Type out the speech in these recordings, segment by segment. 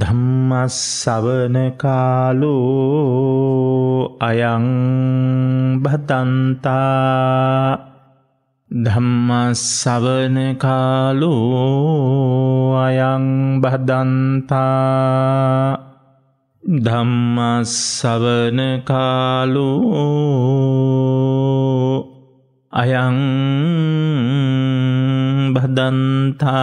ධම්මස්සවන කාලෝ අයං භතන්තා ධම්මස්සවන කාලෝ අයං භදන්තා ධම්මස්සවන කාලෝ අයං භදන්තා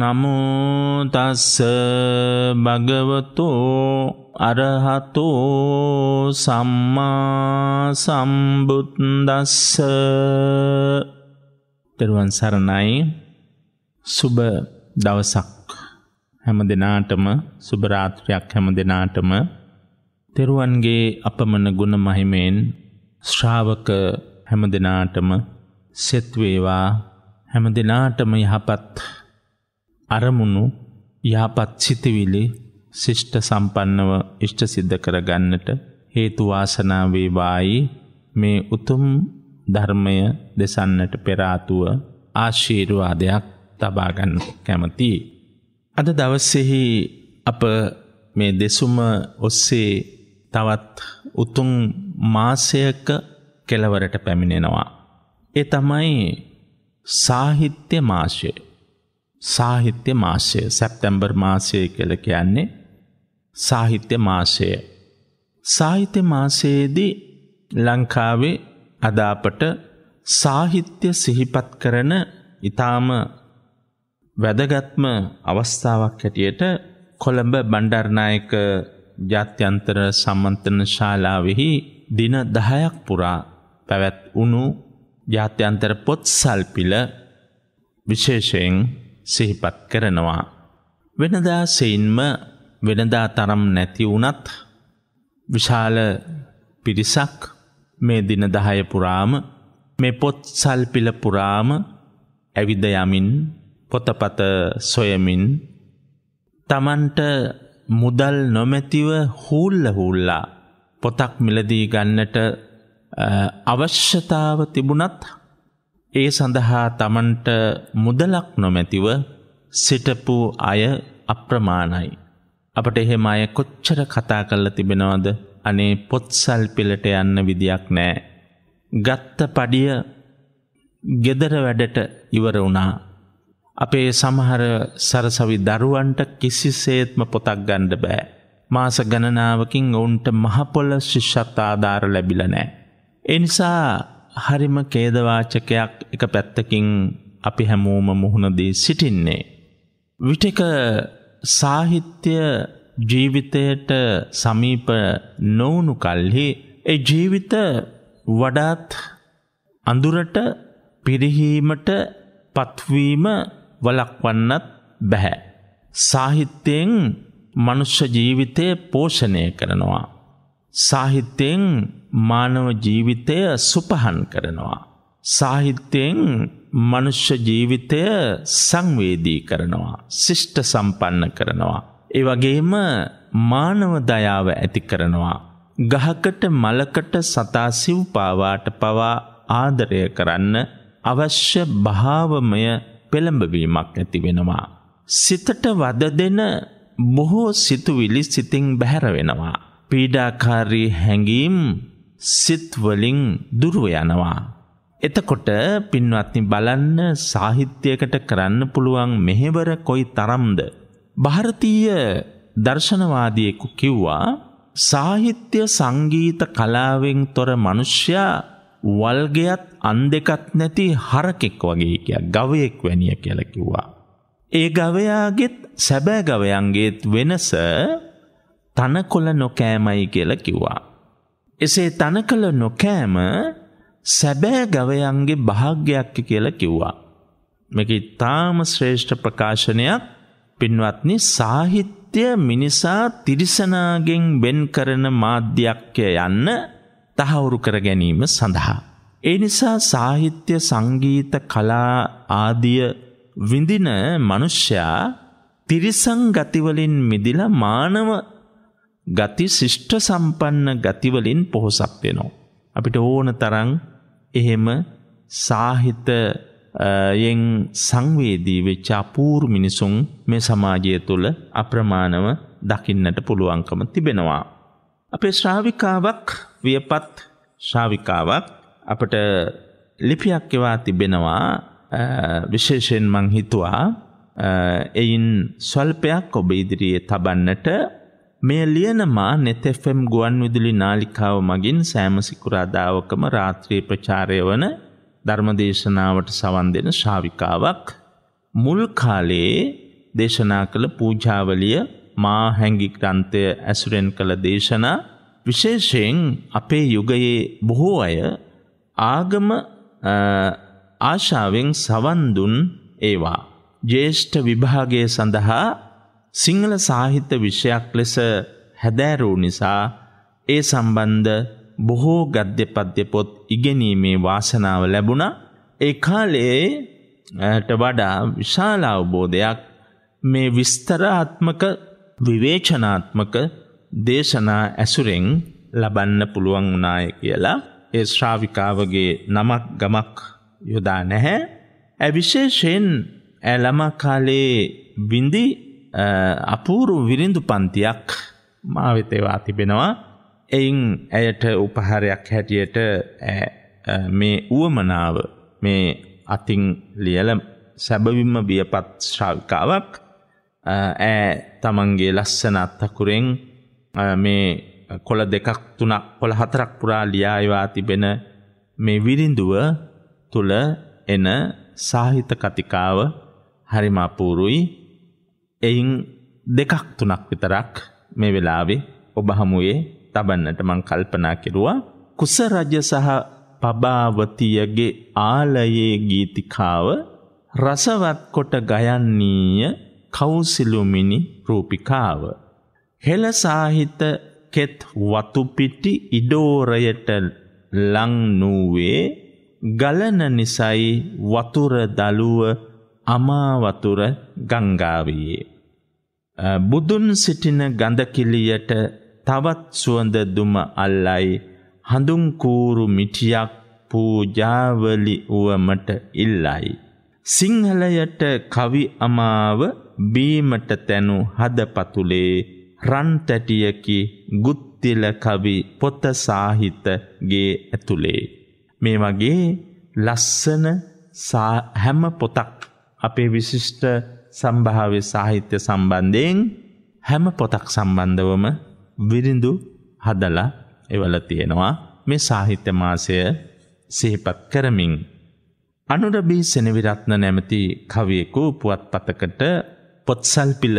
නමුතස්ස භගවතු අරහතෝ සම්මා සම්බුද්දස්ස තෙරුවන් සරණයි සුබ දවසක් හැම දෙනාටම සුබරාත්‍රයක් හැම දෙනාටම තෙරුවන්ගේ අපමණ ගුණ මහිමයෙන් ශ්‍රාවක හැම දෙනාටම සෙත්වේවා හැම දෙනාටම යහපත් අරමුණු යහපත් සිතවිලි ශිෂ්ට සම්පන්නව ඉෂ්ට සිද්ධ කරගන්නට හේතු වාසනා වේවායි මේ උතුම් ධර්මය දෙසන්නට පෙර ආතුව ආශිර්වාදයක් තබා ගන්න කැමතියි. අද දවසේහි අප මේ දෙසුම ඔස්සේ තවත් උතුම් මාසයක කෙලවරට පැමිණෙනවා. ඒ තමයි සාහිත්‍ය මාසය. සාහිත්‍ය මාසය සැප්තැම්බර් මාසය කළ කියන්නේ සාහිත්‍ය මාසය. සාහිත්‍ය මාසයේදී ලංකාවේ අදාපට සාහිත්‍ය සිහිපත් කරන ඉතාම වැදගත්ම අවස්ථාවක් හැටියට කොළඹ බණ්ඩර්නායක ජාත්‍යන්තර සම්මන්ත්‍රණ ශාලාවෙහි දින දහයක් පුරා පැවැත් වුණු ජාත්‍යන්තර පොත්සල්පිල විශේෂයෙන් සිහිපත් කරනවා. වෙනදා සෙයින්ම වෙනදා තරම් නැති වුණත් විශාල පිරිසක් මේ දින දහය පුරාම මේ පොත් සල්පිල පුරාම ඇවිද යමින් පොතපත සොයමින් තමන්ට මුදල් නොමැතිව හූල්ල හූල්ලා පොතක් මිලදී ගන්නට අවශ්‍යතාව තිබුණත් ඒ සඳහා තමන්ට මුදලක් නොමැතිව සිටපු අය අප්‍රමාණයි. අපට එහෙම අය කොච්චර කතා කල්ල තිබෙනවද අනේ පොත්සල් පෙළට යන්න විදියක් නෑ. ගත්ත පඩිය ගෙදර වැඩට ඉවර වුණා. අපේ සමහර සරසවි දරුවන්ට කිසිසේත්ම පොතක් ගණ්ඩ බෑ. මාස ගණනාවකින් ඔවුන්ට මහපොල ශිෂ්ෂත් ආධාර ලැබිල නෑ. එනිසා හරිම කේදවාචකයක් එක පැත්තකින් අපි හැමෝම මුහුණදී සිටින්නේ. විටක සාහිත්‍ය ජීවිතයට සමීප නොවුණු කල්හි ඒ ජීවිත වඩාත් අඳුරට පිරිහීමට පත්වීම වලක්වන්නත් බැහැ. සාහිත්‍යයෙන් මනුෂ්‍ය ජීවිතය පෝෂණය කරනවා. සාහිත්‍යයෙන් මානව ජීවිතය සුපහන් කරනවා. සාහිත්‍යයෙන් මනුෂ්‍ය ජීවිතය සංවේදී කරනවා. ශිෂ්ට සම්පන්න කරනවා. ඒ වගේම මානව දයාව ඇති කරනවා. ගහකට මලකට සතා සිව්පාවාට පවා ආදරය කරන්න අවශ්‍ය භාවමය පෙළඹවීමක් ඇති වෙනවා. සිතට වද දෙන බොහෝ සිතුවිලි සිතින් බැහැර වෙනවා. පීඩාකාරී හැඟීම් සිත්වලින් දුරුව යනවා. එතකොට පින්වත්නි බලන්න සාහිත්‍යයකට කරන්න පුළුවන් මෙහෙවර කොයි තරම්ද. භාරතීය දර්ශනවාදියෙකු කිව්වා සාහිත්‍ය සංගීත කලාවෙන් තොර මනුෂ්‍යයා වල්ගයත් අන් දෙකත් නැති හරකෙක් වගේ කිය ගවයෙක් වැනිය කියල කිව්වා. ඒ ගවයාගෙත් සැබෑ ගවයන්ගේත් වෙනස තනකොළ නොකෑමයි කියල කිව්වා. එසේ තන කළ නොකෑම සැබෑ ගවයන්ගේ භාග්‍යයක් කියලා කිව්වා. මේක ඉතාම ශ්‍රේෂ්ඨ ප්‍රකාශනයක් පින්වත්නි සාහිත්‍ය මිනිසා තිරිසනාගෙන් බෙන් කරන මාධ්‍යක්ය යන්න තහවුරු කර ගැනීම සඳහා. ඒ නිසා සාහිත්‍ය සංගීත කලා ආදිය විඳින මනුෂ්‍යයා තිරිසං ගතිවලින් මිදිලා මානව ගති ශිෂ්ට සම්පන්න ගතිවලින් පොහොසක් වෙනවා. අපිට ඕන තරං එහෙම සාහිත යෙන් සංවේදී වෙච්ච අපූර් මිනිසුන් මේ සමාජය තුළ අප්‍රමාණව දකින්නට පුළුවන්කම තිබෙනවා. අපේ ශ්‍රාවිකාවක් වියපත් ශ්‍රාවිකාවක් අපට ලිපියක් එවා තිබෙනවා විශේෂයෙන් මං හිතුවා එයින් ස්වල්පයක් ඔබ ඉදිරියේ තබන්නට මෙය ලියනමා නෙතෙෆම් ගුවන් විදුලි නාලිකාව මගින් සෑමසිකුරාදාවකම රාත්‍රී ප්‍රචාරය වන ධර්මදේශනාවට සවන් දෙන ශාවිකාවක් මුල් කාලයේ දේශනා කළ පූජාවලිය මා හැඟි ග්‍රන්ථය ඇසුරෙන් කළ දේශනා විශේෂයෙන් අපේ යුගයේ බොහෝ අය ආගම ආශාවෙන් සවන් දුන් ඒවා ජේෂ්ඨ විභාගය සඳහා සිංහල සාහිත්‍ය විෂයක් ලෙස හැදෑරූ නිසා ඒ සම්බන්ධ බොහෝ ගද්‍යපද්‍ය පොත් ඉගෙනීමේ වාසනාව ලැබුණ ඒ කාලයේට වඩා විශාල අවබෝධයක් මේ විස්තරාත්මක විවේචනාත්මක දේශනා ඇසුරෙන් ලබන්න පුළුවන් වනාය කියලා ඒ ශ්‍රාවිකාවගේ නමක් ගමක් යොදා නැහැ ඇවිශේෂයෙන් ඇලම කාලේ විින්දිී අපූරු විරිඳු පන්තියක් මාවිතේවා තිබෙනවා එයින් ඇයට උපහාරයක් හැටියට මේ වුවමනාව මේ අතින් ලියල සැබවිම්ම බියපත් ශ්‍රාවිකාවක් ඇ තමන්ගේ ලස්සන අත්තකුරෙන් මේ කොළ දෙකක් තුනක් කොළ හතරක් පුරා ලියායවා තිබෙන මේ විරිඳුව තුළ එන සාහිත කතිකාව හරිම අපූරුයි එයින් දෙකක් තුනක් විතරක් මේ වෙලාවේ ඔබ හමුවේ තබන්නට මං කල්පනා කෙරුවා කුස රජ සහ පබාවතියගේ ආලයේ ගීතිකාව රසවත් කොට ගයන්නීය කෞසිලුමිනි රූපිකාව හෙළ සාහිත කෙත් වතුපිටි ඉඩෝරයට ලං නූවේ ගලන නිසයි වතුර දළුව අමා වතුර ගංගාවියේ බුදුන් සිටින ගඳකිලියට තවත් සුවඳ දුම අල්ලයි හඳුන් කූරු මිටියක් පූජාවලි උවමට ඉල්ලයි සිංහලයට කවි අමාව බීමට තැනු හදපතුලේ රන් තැටියකි ගුත්තිල කවි පොත සාහිතගේ ඇතුලේ මේ වගේ ලස්සන හැම පොතක් අපේ විශිෂ්ට සම්භාව්‍ය සාහිත්‍ය සම්බන්ධයෙන් හැම පොතක් සම්බන්ධවම විරිඳු හදලා එවල තියෙනවා මේ සාහිත්‍ය මාසය සිහිපත් කරමින් අනුරබී සෙනවිරත්න නැමැති කවියෙකු පුවත්පතකට පොත්සල්පිල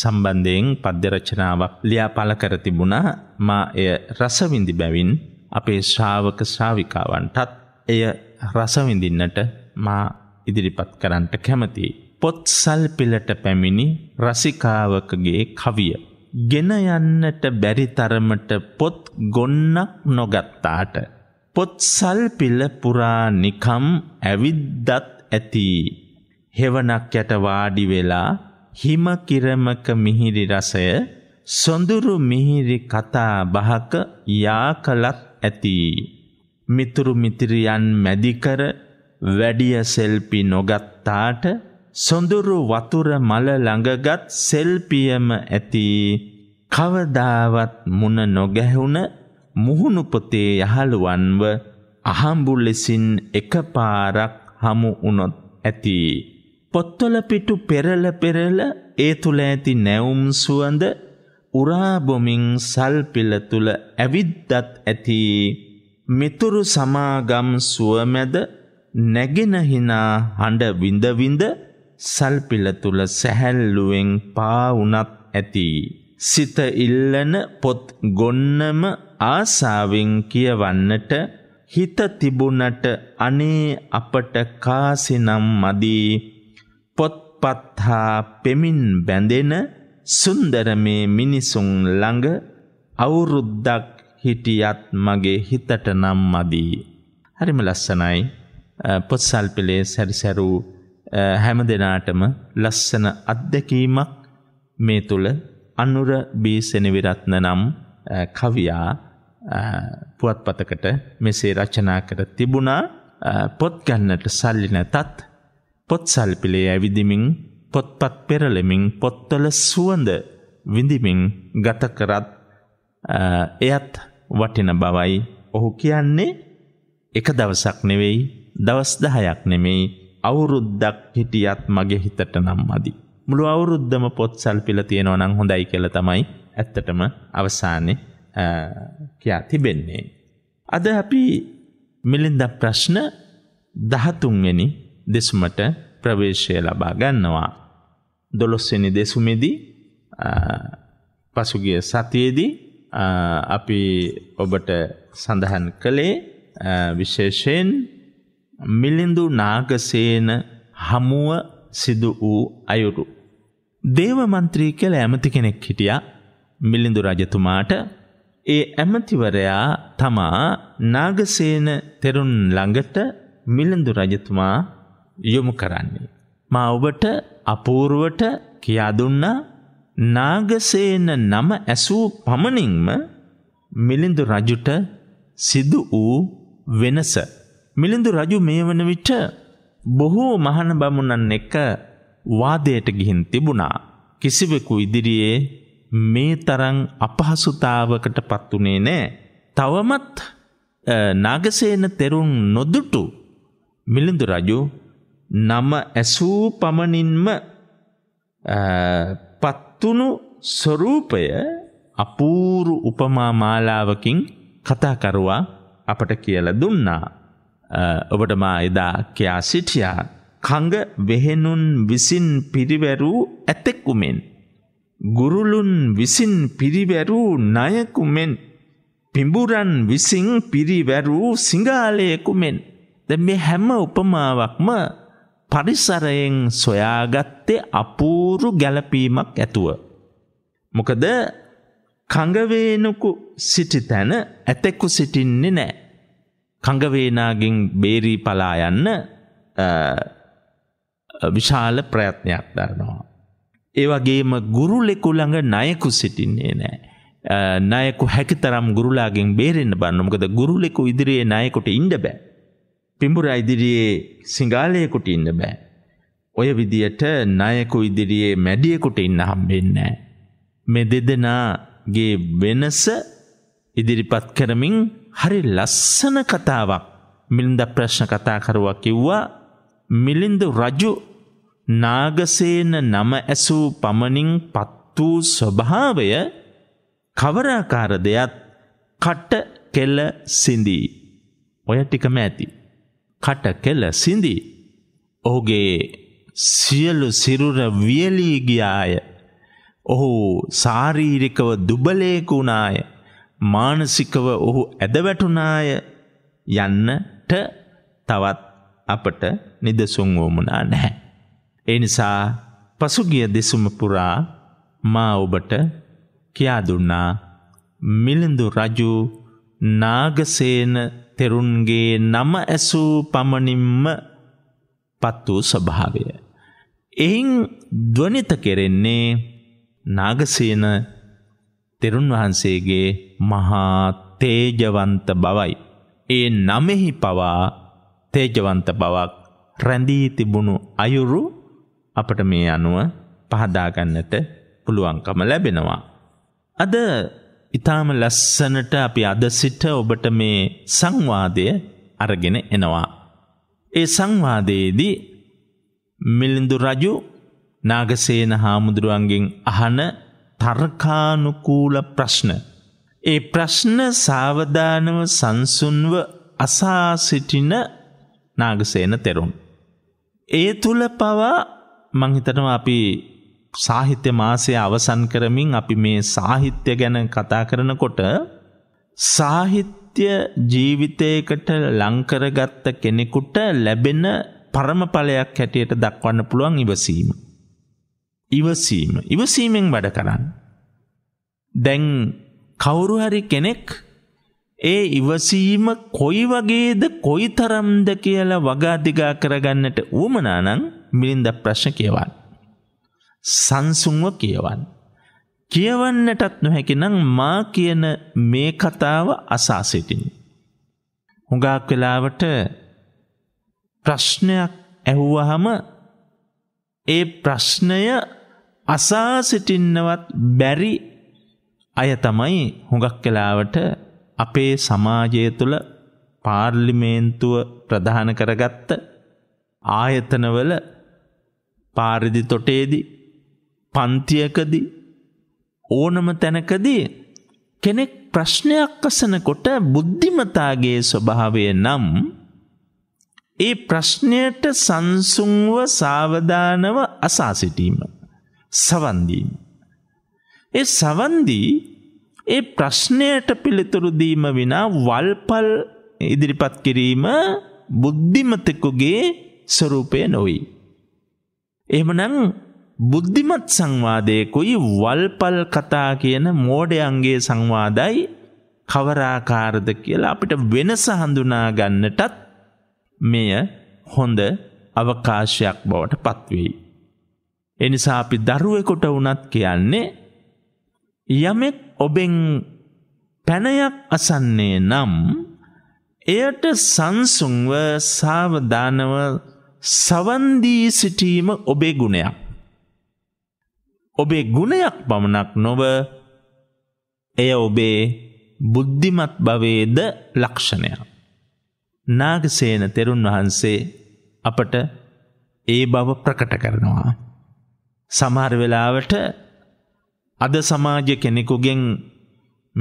සම්බන්ධයෙන් පද්‍ය රචනාවක් ලියාපල කර තිබුණා මා එය රසවිඳි බැවින් අපේ ශ්‍රාවක ශ්‍රාවිකාවන්ටත් එය රසවිඳින්නට මා ඉදිරිපත් කරන්නට කැමතියි පොත්සල් පෙළට පැමිණි රසිකාවකගේ කවිය. ගෙන යන්නට බැරි තරමට පොත් ගොන්නක් නොගත්තාට. පොත්සල් පිළ පුරා නිකම් ඇවිද්දත් ඇති. හෙවනක් යට වාඩි වෙලා හිම කිරමක මිහිරි රසය සොඳුරු මිහිරි කතා බහක යාකලත් ඇති. මිතුරු මිතිරියන් මැදිකර වැඩිය සෙල්පි නොගත්තාට සොඳුරු වතුර මල ළඟගත් සෙල්පියම ඇති කවදාවත් මුණ නොගැහුණ මුහුණු පොතේ යහළුවන්ව අහඹු ලෙසින් එකපාරක් හමු වුණොත් ඇති පොත්වල පිටු පෙරල පෙරල ඒ තුල ඇති නැවුම් සුවඳ උරා බොමින් සල් පිළ තුල ඇවිද්දත් ඇති මිතුරු සමාගම් සුවමැද නැගෙන හිනා හඬ විඳ විඳ සල්පිල තුල සැහැල්ලුවෙන් පා වුණත් ඇති. සිත ඉල්ලන පොත් ගොන්නම ආසාවෙන් කියවන්නට හිත තිබුණට අනේ අපට කාසිනම් මදී පොත්පත් හා පෙමින් බැඳෙන සුන්දර මේ මිනිසුන් ළඟ අවුරුද්දක් හිටියත් මගේ හිතට නම් මදි. හරිම ලස්සනයි. පොත්සල්පිලේ සැරිසැරූ හැම දෙනාටම ලස්සන අත්දැකීමක් මේ තුළ අනුර බීසෙනවිරත්න නම් කවියා පුවත්පතකට මෙසේ රචනා කර තිබුණා පොත්ගන්නට සල්ලි නැතත් පොත් සල්පිලේ ඇවිදිමින් පොත්පත් පෙරලෙමින් පොත්තල සුවඳ විඳිමින් ගත කරත් එයත් වටින බවයි ඔහු කියන්නේ එක දවසක් නෙවෙයි දවස් දහයක් නෙමෙයි අවුරුද්දක් හිටියත් මගේ හිතට නම් මදි. මුළු අවුරුද්දම පොත්සල් පිල තියෙනවා නම් හොඳයි කියලා තමයි ඇත්තටම අවසානයේ කියා තිබෙන්නේ. අද අපි මිලින්ද ප්‍රශ්න 13 වෙනි දෙසුමට ප්‍රවේශය ලබා ගන්නවා. 12 වෙනි දෙසුමේදී පසුගිය සතියේදී අපි ඔබට සඳහන් කළේ විශේෂයෙන් මිලිඳු නාගසේන හමුව සිදු වූ අයුරු. දේවමන්ත්‍රී කළ ඇමති කෙනෙක් හිටිය මිලිඳු රජතුමාට ඒ ඇමතිවරයා තමා නාගසේන තෙරුන් ළඟට මිලිඳු රජතුමා යොමු කරන්නේ. මා ඔබට අපූර්වට කියා දුන්නා නාගසේන නම ඇසූ පමණින්ම මිලිඳු රජුට සිදු වූ වෙනස මිලිඳු රජු මේ වන විට බොහෝ මහන බමුණන් එක වාදයට ගිහින් තිබුණා. කිසිවෙකු ඉදිරියේ මේ තරං අපහසුතාවකට පත්වනේ නෑ. තවමත් නාගසේන තෙරුන් නොදුටු මිලිඳු රජු නම ඇසූ පමණින්ම පත්තුණු ස්වරූපය අපූරු උපමා මාලාවකින් කතාකරුවා අපට කියල දුන්නා. ඔබට මා එදා කියා සිටියා කංග වෙහෙනුන් විසින් පිරිවැරූ ඇතෙක්කුමෙන්. ගුරුලුන් විසින් පිරිවැරූ නයකුමෙන් පිඹුරන් විසින් පිරිවැරූ සිංහාලයකුමෙන් ද මේ හැම උපමාවක්ම පරිසරයෙන් සොයාගත්තේ අපූරු ගැලපීමක් ඇතුව. මොකද කඟවේනුකු සිටි තැන ඇතෙකු සිටින්නේ නෑ. කඟවේනාගෙන් බේරී පලා යන්න විශාල ප්‍රයත්නයක් දරනවා. ඒ වගේම ගුරුලෙකු ළඟ ණයකු සිටින්නේ නැහැ. ණයකු හැකිතරම් ගුරුලාගෙන් බේරෙන්න බලන්න. මොකද ගුරුලෙකු ඉදිරියේ ණයකට ඉන්න බෑ. පිඹුරා ඉදිරියේ සිඟාලයෙකුට ඉන්න බෑ. ඔය විදියට ණයකු ඉදිරියේ මැඩියෙකුට ඉන්න හම්බෙන්නේ නැහැ. මේ දෙදෙනාගේ වෙනස ඉදිරිපත් කරමින් හරි ලස්සන කතාවක් මිලින්ද ප්‍රශ්න කතාකරුවක් කිව්වා මිලින්දු රජු නාගසේන නම ඇසූ පමණින් පත් වූ ස්වභාවය කවරාකාර දෙයක් කට කෙල සිඳී. ඔය ටිකම ඇති. කට කෙල සිඳී. ඔහුගේ සියලු සිරුර වියලී ගියාය. ඔහු ශාරීරිකව දුබලයෙකු වුණාය. මානසිකව ඔහු ඇදවැටුනාය යන්නට තවත් අපට නිදසුන් වුමුණා නැහැ. ඒ නිසා පසුගිය දෙසුම පුරා මා ඔබට කියා දුන්නා මිලිඳු රජු නාගසේන තෙරුන්ගේ නම ඇසූ පමණින්ම පත් වූ ස්වභාවය. එයින් ධ්වනිත කෙරෙන්නේ නාගසේන තෙරුන් වහන්සේගේ මහා තේජවන්ත බවයි. ඒ නමෙහි පවා තේජවන්ත බවක් රැඳී තිබුණු අයුරු අපට මේ අනුව පහදාගන්නට පුළුවන්කම ලැබෙනවා. අද ඉතාම ලස්සනට අපි අද සිට ඔබට මේ සංවාදය අරගෙන එනවා. ඒ සංවාදයේදී මිලිඳු රජු නාගසේන හාමුදුරුවන්ගෙන් අහන තර්කානුකූල ප්‍රශ්න ඒ ප්‍රශ්න සාවධානව සංසුන්ව අසා සිටින නාගසේන තෙරුන්. ඒ තුළ පවා මංහිතනවා අපි සාහිත්‍ය මාසය අවසන් කරමින් අපි මේ සාහිත්‍ය ගැන කතා කරනකොට සාහිත්‍ය ජීවිතයකට ලංකරගත්ත කෙනෙකුට ලැබෙන පරමඵලයක් හැටියට දක්වන්න පුළුවන් ඉවසීම. ඉවසීම ඉවසීමෙන් වැඩ කරන්න. දැන් කවුරු හරි කෙනෙක් ඒ ඉවසීම කොයි වගේද කොයිතරම්ද කියලා වගාදිගා කරගන්නට වුමනානං මිලින්ද ප්‍රශ්න කියවන්න. සංසුන්ව කියවන්න. කියවන්නටත් නොහැකිනම් මා කියන මේ කතාව අසා සිටින්. හුඟක් වෙලාවට ප්‍රශ්නයක් ඇහුවහම ඒ ප්‍රශ්නය අසා සිටින්නවත් බැරි අය තමයි හුඟක් කලාවට අපේ සමාජය තුළ පාර්ලිමේන්තුව ප්‍රධාන කරගත්ත ආයතනවල පාරිදි තොටේදි පන්තියකදි ඕනම තැනකදී කෙනෙක් ප්‍රශ්නයක් අසනකොට බුද්ධිමතාගේ ස්වභාවය නම් ඒ ප්‍රශ්නයට සංසුන්ව සාවධානව අසා සිටීම සවන්දීම ඒ සවන්දී ඒ ප්‍රශ්නයට පිළිතුරුදීම විනා වල්පල් ඉදිරිපත් කිරීම බුද්ධිමතෙකුගේ ස්වරූපය නොවයි. එහමනං බුද්ධිමත් සංවාදයකුයි වල්පල් කතා කියන මෝඩයන්ගේ සංවාදයි කවරාකාරද කියලා අපිට වෙනස හඳුනා ගන්නටත් මෙය හොඳ අවකාශයක් බවට පත්වෙයි. එනිසා අපි දරුවෙකුට වුණත් කියන්නේ යමෙක් ඔබෙන් පැනයක් අසන්නේ නම් එයට සංසුන්ව සාවධානව සවන්දී සිටීම ඔබේ ගුණයක්. ඔබේ ගුණයක් පමණක් නොව එය ඔබේ බුද්ධිමත් භවේද ලක්ෂණයක්. නාගසේන තෙරුන් වහන්සේ අපට ඒ බව ප්‍රකට කරනවා. සමහර වෙලාවට අද සමාජ කෙනෙකුගෙන්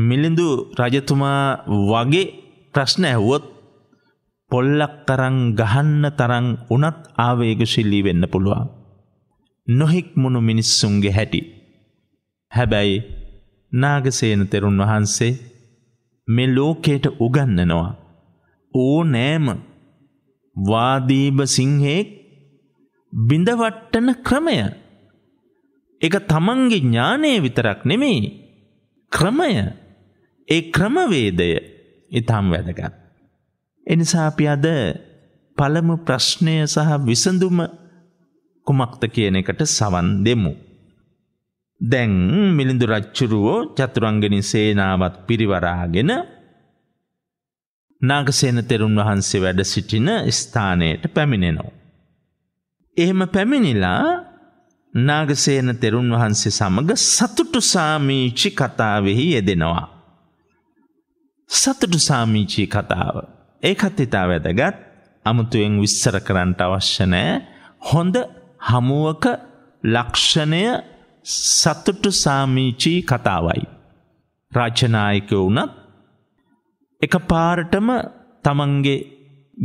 මිලිඳු රජතුමා වගේ ප්‍රශ්න ඇහුවොත් පොල්ලක් තරං ගහන්න තරං උනත් ආවේගශිල්ලී වෙන්න පුළුවන්. නොහික්මුණු මිනිස්සුන්ගේ හැටි. හැබැයි නාගසේන තෙරුන් වහන්සේ මේ ලෝකයට උගන්නනවා. ඕ නෑම වාදීබ සිංහෙක් බිඳවට්ටන ක්‍රමය එක තමන්ගේ ඥානය විතරක් නෙමේ ක්‍රමය ඒ ක්‍රමවේදය ඉතාම් වැදගත්. එනිසා අපි අද පළමු ප්‍රශ්නය සහ විසඳුම කුමක්ද කියන එකට සවන් දෙමු. දැන් මිලිඳු රච්චුරුවෝ චතුරංගනි සේනාවත් පිරිවරාගෙන නාගසේන තෙරුන් වහන්සේ වැඩ සිටින ස්ථානයට පැමිණෙනවා. එහෙම පැමිණිලා නාගසේන තෙරුන් වහන්සේ සමග සතුටු සාමීචි කතාවෙහි යෙදෙනවා. සතුටු සාමීචී කතාව. ඒකත් ඉතා වැදගත් අමුතුවෙන් විස්සර කරන්නට අවශ්‍ය නෑ හොඳ හමුවක ලක්ෂණය සතුටු සාමීචී කතාවයි. රාජනායක වුණත් එක පාරටම තමන්ගේ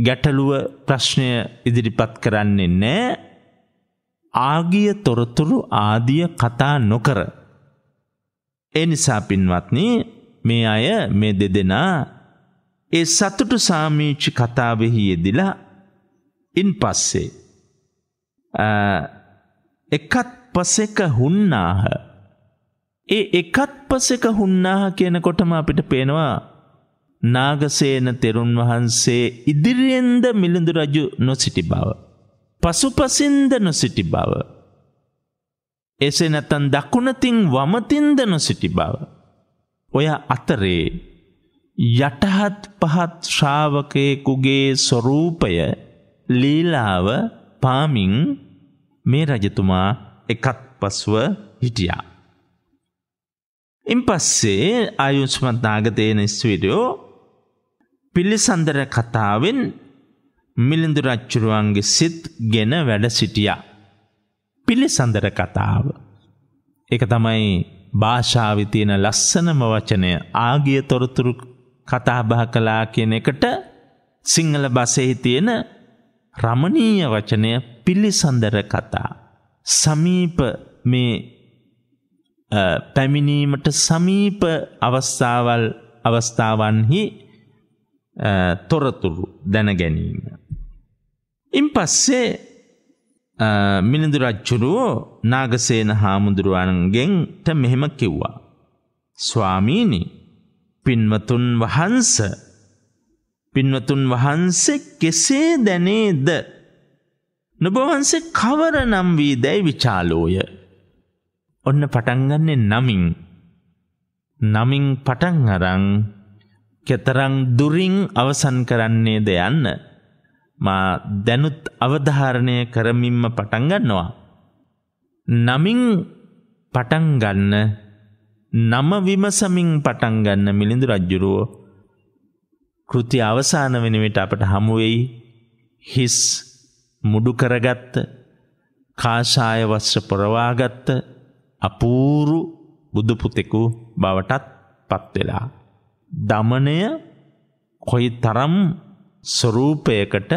ගැටලුව ප්‍රශ්නය ඉදිරිපත් කරන්නේ නෑ ආගිය තොරතුරු ආදිය කතා නොකර. එනිසා පින්වත්නි මේ අය මේ දෙදෙනා ඒ සතුටු සාමීච්චි කතාවෙහි යෙදිලා ඉන් පස්සේ එකත් පසෙක හුන්නාහ ඒ එකත් පසෙක හුන්නාහ කියනකොටම අපිට පේනවා නාගසේන තෙරුන් වහන්සේ ඉදිරියෙන්ද මිලිඳු රජු නොසිටි බව පසුපසින්ද නොසිටි බව. එසේ නැතන් දකුණතින් වමතින්ද නොසිටි බව. ඔය අතරේ යටහත් පහත් ශ්‍රාවකයකුගේ ස්වරූපය ලීලාව පාමින් මේ රජතුමා එකත් පසුව හිටියා. ඉන් පස්සේ ආයුෂ්මත් නාගතයන ස්විඩියෝ පිල්ලිසඳර කතාවෙන් මිලිඳු රච්චුරුවන්ගේ සිත් ගෙන වැඩ සිටියා. පිළිසඳර කතාව. එක තමයි භාෂාව තියෙන ලස්සනම වචනය ආගිය තොරතුරු කතාබහ කලා කියන එකට සිංහල බසෙහි තියෙන රමණීය වචනය පිළිසඳර කතා. සමීප මේ පැමිණීමට සමීප අවස්ථාවල් අවස්ථාවන්හි තොරතුරු දැන ගැනීම. ඉන් පස්සේ මිනිඳු රජ්ජුරුවෝ නාගසේන හාමුදුරුවන්ගෙන්ට මෙහෙම කිව්වා. ස්වාමීනි පින්වතුන් වහන්ස පින්වතුන් වහන්සේ කෙසේ දැනේද නොබවහන්සේ කවර නම් වී දැයි විචාලෝය. ඔන්න පටන්ගන්නේ නමින් නමින් පටන් අරං කෙතරං දුරින් අවසන් කරන්නේ ද යන්න මා දැනුත් අවධාරණය කරමින්ම පටන්ගන්නවා. නමින් පටන්ගන්න නම විමසමින් පටන්ගන්න මිලිඳු රජ්ජුරුවෝ කෘති අවසාන වෙනවිට අපට හමුවෙයි හිස් මුඩු කරගත්ත කාශාය වස්්‍ර පොරවාගත්ත අපූරු බුදුපුතෙකු බවටත් පත්වෙලා. දමනය කොයි තරම් ස්වරූපයකට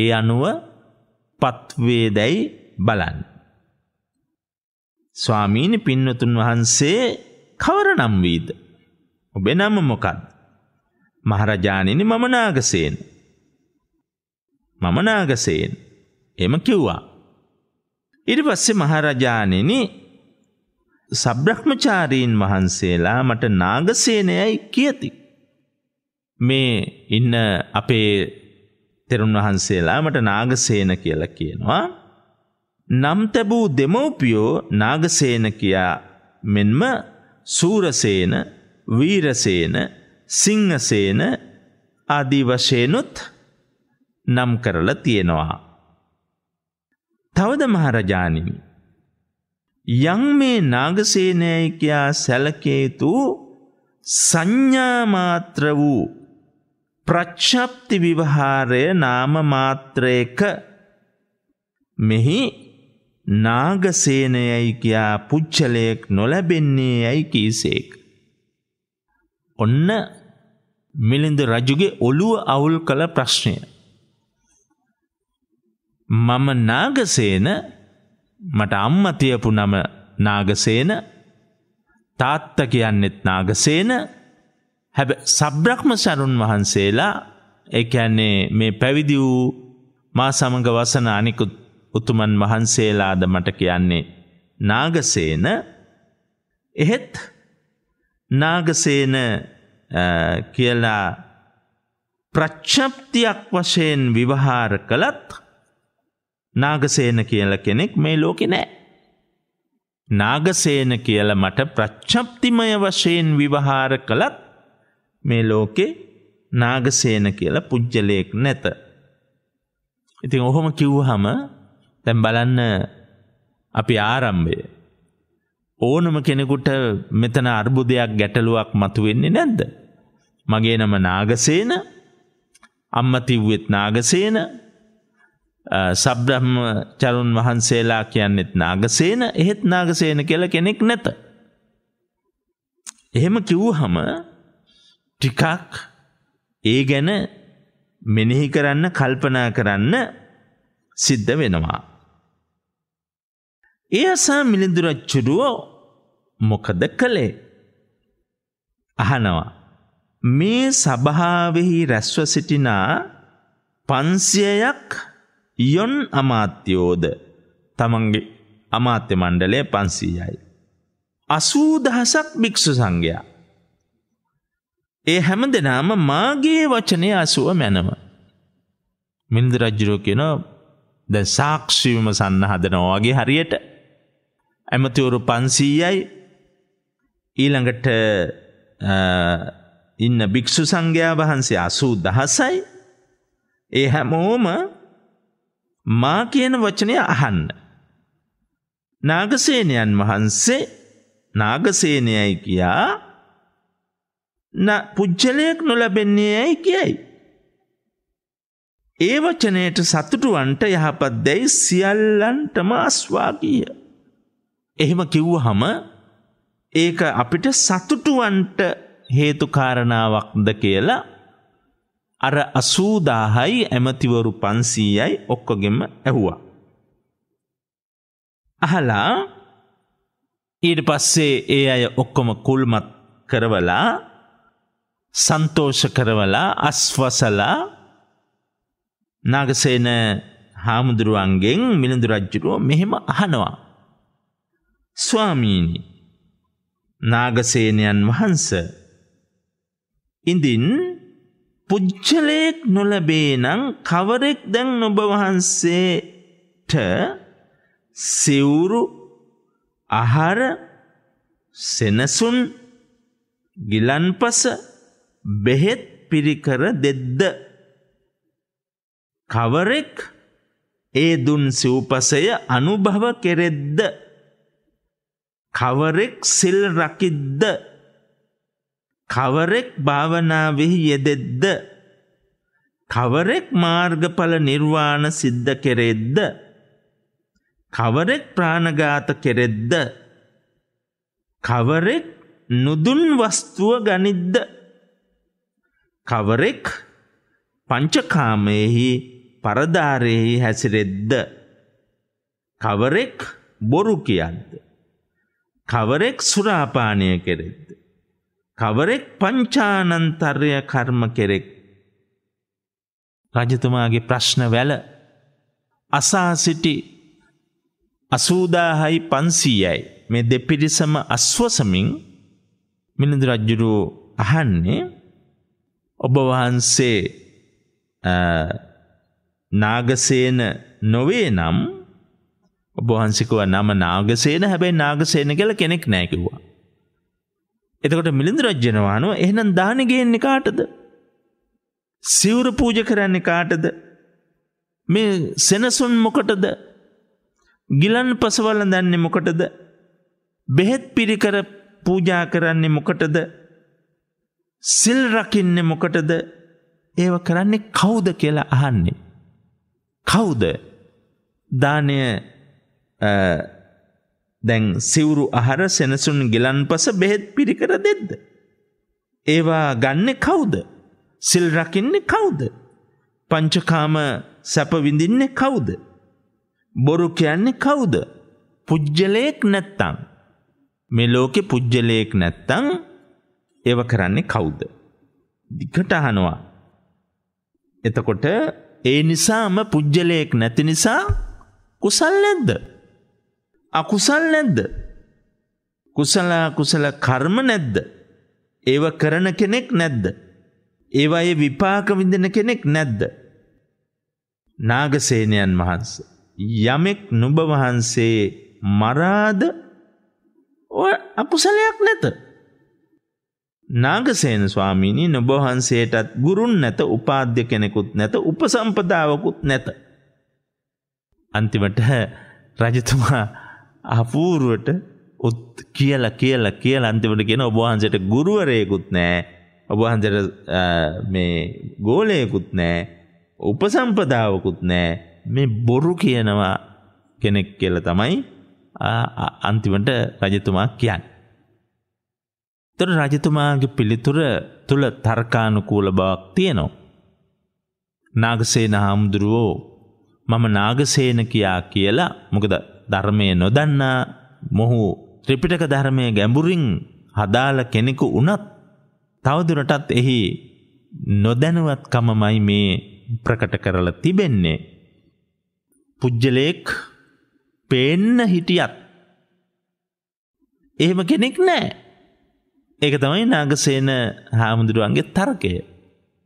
ඒ අනුව පත්වේදැයි බලන්. ස්වාමීනි පින්වතුන් වහන්සේ කවර නම් වීද? ඔබේ නම මොකක්ද? මහරජාණෙනි මම නාගසේන. මම නාගසේන. එම කිව්වා. ඊට පස්සේ මහරජාණෙනි සබ්‍රහ්මචාරීන් වහන්සේලා මට නාගසේනයයි කියති. මේ ඉන්න අපේ තෙරුන් වහන්සේලාමට නාගසේන කියලා කියනවා. නම් තැබූ දෙමව්පියෝ නාගසේන කියා මෙන්ම සූරසේන වීරසේන සිංහසේන ආදී වශයනුත් නම් කරලා තියෙනවා. තවද මහරජාණනි යං මේ නාගසේනයයි කියා සැලකේතු සංඥාමාත්‍ර වූ ප්‍රච්ඡප්ති විවහාරය නාම මාත්‍රයක මෙහි නාගසේනයයි කියා පුච්චලයෙක් නොලැබෙන්නේ යැයි කීසේක. ඔන්න මිලිඳ රජුගේ ඔළුව අවුල් කළ ප්‍රශ්නය. මම නාගසේන මට අම්ම තියපු නම නාගසේන තාත්ත කියන්නෙත් නාගසේන හැබ සබ්‍රක්්ම සරුන් වහන්සේලා ඒඇන්නේ මේ පැවිදි වූ මා සමඟ වසන අනිකුත් උතුමන් වහන්සේලාද මට කියන්නේ නාගසේන එහෙත් නාගසේන කියලා ප්‍රච්චප්තියක් වශයෙන් විවහාර කළත් නාගසේන කියල කෙනෙක් මේ ලෝකෙ නෑ. නාගසේන කියල මට ප්‍රච්චප්තිමය වශයෙන් විවහාර කළත් මේ ලෝකේ නාගසේන කියල පුද්ජලයෙක් නැත. ඉතින් ඔහොම කිව්වහම තැම් බලන්න අපි ආරම්භය. ඕනම කෙනෙකුට මෙතන අර්බුදයක් ගැටලුවක් මතුවෙන්නේ නැද්ද. මගේ නම නාගසේන අම්මතිව්වෙත් නාගසේන සබ්‍රහ්ම චරුන් වහන්සේලා කියන්නෙත් නාගසේන එහෙත් නාගසේන කියල කෙනෙක් නැත. එහෙම කිව්හම ටිකක් ඒ ගැන මෙනෙහි කරන්න කල්පනා කරන්න සිද්ධ වෙනවා. ඒ අසා මිලිඳුරච්චුරුවෝ මොකද කළේ අහනවා මේ සභාවෙහි රැස්ව සිටිනා පන්සියයක් යොන් අමාත්‍යෝද තමන්ගේ අමාත්‍ය මණ්ඩලය පන්සීයයි. අසූදහසක් භික්‍ෂු සංඝයා ඒ හැම දෙනාම මාගේ වචනය අසුව මැනව. මින්ද රජ්ජුරෝ කියනවා දැන් සාක්ෂි විමසන්න හදනවා වගේ හරියට ඇමතිවරු 500යි ඊළඟට ඉන්න භික්ෂු සංඝයා වහන්සේ 80000යි ඒ හැමෝම මා කියන වචනය අහන්න. නාගසේනයන් වහන්සේ නාගසේනයයි කියා පුද්ගලයෙක් නොලැබෙන්නේ ඇයි කියයි. ඒ වචනයට සතුටුවන්ට යහපත් දැයි සියල්ලන්ටම අස්වාගීය. එහෙම කිව්වහම ඒක අපිට සතුටුවන්ට හේතුකාරණාවක්ද කියලා අර අසූදාහයි ඇමතිවරු පන්සීයයි ඔක්කොගෙම ඇහුවා. අහලා ඊට පස්සේ ඒ අය ඔක්කොම කුල්මත් කරවලා සන්තෝෂ කරවලා අස්වසලා නාගසේන හාමුදුරුවන්ගෙන් මිලිඳු රජුරුව මෙහෙම අහනවා. ස්වාමීනි නාගසේනයන් වහන්ස ඉඳින් පුජ්ජලයෙක් නොලබේ නම් කවරෙක් දැන් ඔබ වහන්සේට සිවුරු ආහාර සෙනසුන් ගිලන්පස බෙහෙත් පිරිකර දෙද්ද. කවරෙක් ඒ දුන් සිව්පසය අනුභව කෙරෙද්ද. කවරෙක් සිල් රකිද්ද. කවරෙක් භාවනාවෙහි යෙදෙද්ද. කවරෙක් මාර්ගඵල නිර්වාණ සිද්ධ කෙරෙද්ද. කවරෙක් ප්‍රාණඝාත කෙරෙද්ද. කවරෙක් නුදුන් වස්තුව ගනිද්ද. කවරෙක් පංචකාමයෙහි පරදාරයෙහි හැසිරෙද්ද. කවරෙක් බොරු කියද්ද. කවරෙක් සුරාපානය කෙරෙද්ද. කවරෙක් පංචානන්තර්ය කර්ම කෙරෙක්. රජතුමාගේ ප්‍රශ්න වැල අසා සිටි අසූදාහයි පන්සීයයි මේ දෙපිරිසම අස්වසමින් මිනිදු රජ්ජුරුවෝ අහන්නේ ඔබ වහන්සේ නාගසේන නොවේ නම් ඔබ වහන්සිකුව නම නාගසේන හැබැයි නාගසේන කියලා කෙනෙක් නෑ කිව්වා. එතකොට මිලිඳු රජනවානුව එහෙනම් දානි ගේන්නේ කාටද? සිවුර පූජා කරන්නේ කාටද? මේ සෙනසුන් මොකටද? ගිලන් පසවල දන්නේ මොකටද? බෙහෙත් පිරිකර පූජා කරන්නේ මොකටද? සිල් රකින්නේ මොකටද? ඒව කරන්නේ කවුද කියලා අහන්නේ. කවුද? දානය දැන් සිවුරු ආහාර සෙනසුන් ගිලන්පස බෙහෙත් පිරිකර දෙද්ද? ඒවා ගන්නෙ කවුද? සිල් රකින්නේ කවුද? පංචකාම සැප විඳින්නේ කවුද? බොරු කියන්නේ කවුද? පුජ්‍යලයක් නැත්තම් මේ ලෝකේ පුජ්‍යලයක් නැත්තම් ඒව කරන්නේ කවුද? දිගට අහනවා. එතකොට ඒ නිසාම පුජ්‍යලයක් නැති නිසා කුසල් නැද්ද? අකුසල් නැද්ද? කුසල කුසල කර්ම නැද්ද? ඒව කරන කෙනෙක් නැද්ද? ඒවායේ විපාක විඳින කෙනෙක් නැද්ද? නාගසේනයන් වහන්සේ යමෙක් නුඹ වහන්සේ මරාද අකුසලයක් නැත. නාගසේන ස්වාමීනි නොබ වහන්සේටත් ගුරුන් නැත උපාද්‍ය කෙනෙකුත් නැත උපසම්පදාවකුත් නැත. අන්තිමට රජතුමා අපූරුවට උත් කියලා කියලා කියලා අන්තිමට කියන ඔබ වහන්සේට ගුරුවරයෙකුත් නැහැ. ඔබ වහන්සේට මේ ගෝලයෙකුත් නැහැ. උපසම්පදාවකුත් නැහැ. මේ බොරු කියනවා කෙනෙක් කියලා තමයි අන්තිමට රජතුමා කියන්නේ. තොර රජතුමාගේ පිළිතුර තුළ තර්කානුකූල බවක් තියෙනවා. නාගසේන හාමුදුරුවෝ මම නාගසේන කියා කියලා මොකද ධර්මය නොදන්නා මොහු ත්‍රිපිටක ධර්මය ගැඹුරින් හදාල කෙනෙකු වනත් තවදුරටත් එහි නොදැනුවත්කමමයි මේ ප්‍රකට කරලා තිබෙන්නේ. පුද්ගලයෙක් පේන්න හිටියත්. එහෙම කෙනෙක් නෑ. ඒක තමයි නාගසේන හාමුදුරුවන්ගේ තර්කය.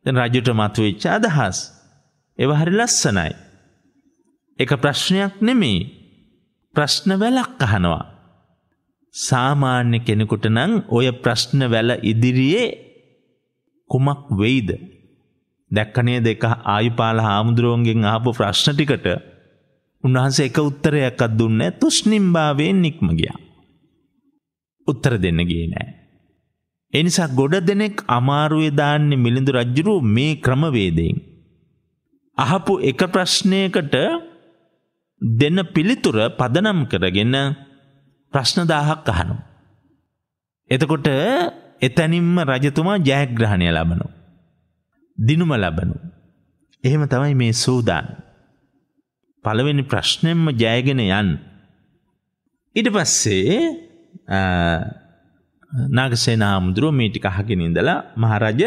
දැන් රජුට මතුවෙච්ච අදහස්. ඒව හරි ලස්සනයි. ඒක ප්‍රශ්නයක් නෙමෙයි. ප්‍රශ්න වැලක් අහනවා. සාමාන්‍ය කෙනෙකුට නම් ඔය ප්‍රශ්න වැල ඉදිරියේ කුමක් වෙයිද? දැක්කනේ දෙක ආයුපාල හාමුදුරුවන්ගෙන් අහපු ප්‍රශ්න ටිකට උන්වහන්සේ එක උත්තරයක්වත් දුන්නේ නැහැ. තුෂ්ණිම්භාවයෙන් නික්ම ගියා. උත්තර දෙන්න ගියේ නැහැ. එනිසා ගොඩ දෙනෙක් අමාරුවේ දාන්නේ මිලිඳු රජුරු මේ ක්‍රමවේදයෙන්. අහපු එක ප්‍රශ්නයකට දෙන පිළිතුර පදනම් කරගෙන ප්‍රශ්න දාහක් අහනවා. එතකොට එතැනින්ම රජතුමා ජයග්‍රහණය ලබනු. දිනුම ලබනු. එහෙම තමයි මේ සූදාන්. පළවෙනි ප්‍රශ්නෙම්ම ජයගෙන යන්. ඊට පස්සේ නාගසේන හාමුදුරුව මේ ටික අහගෙන ඉඳලා මහරජ